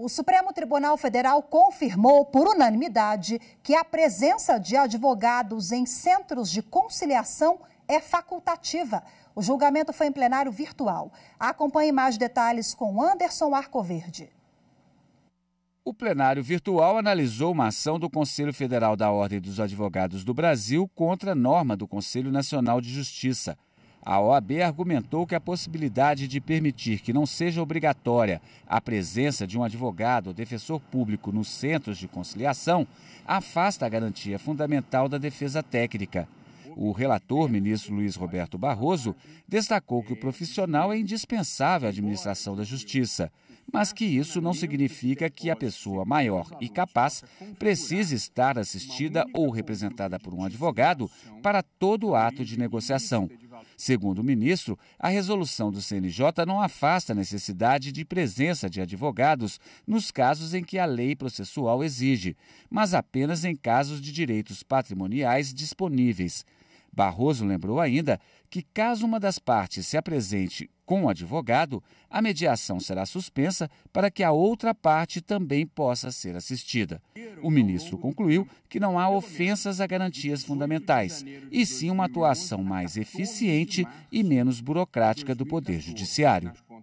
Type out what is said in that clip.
O Supremo Tribunal Federal confirmou por unanimidade que a presença de advogados em centros de conciliação é facultativa. O julgamento foi em plenário virtual. Acompanhe mais detalhes com Anderson Arcoverde. O plenário virtual analisou uma ação do Conselho Federal da Ordem dos Advogados do Brasil contra a norma do Conselho Nacional de Justiça. A OAB argumentou que a possibilidade de permitir que não seja obrigatória a presença de um advogado ou defensor público nos centros de conciliação afasta a garantia fundamental da defesa técnica. O relator, ministro Luiz Roberto Barroso, destacou que o profissional é indispensável à administração da justiça, mas que isso não significa que a pessoa maior e capaz precise estar assistida ou representada por um advogado para todo ato de negociação. Segundo o ministro, a resolução do CNJ não afasta a necessidade de presença de advogados nos casos em que a lei processual exige, mas apenas em casos de direitos patrimoniais disponíveis. Barroso lembrou ainda que, caso uma das partes se apresente com o advogado, a mediação será suspensa para que a outra parte também possa ser assistida. O ministro concluiu que não há ofensas a garantias fundamentais, e sim uma atuação mais eficiente e menos burocrática do Poder Judiciário.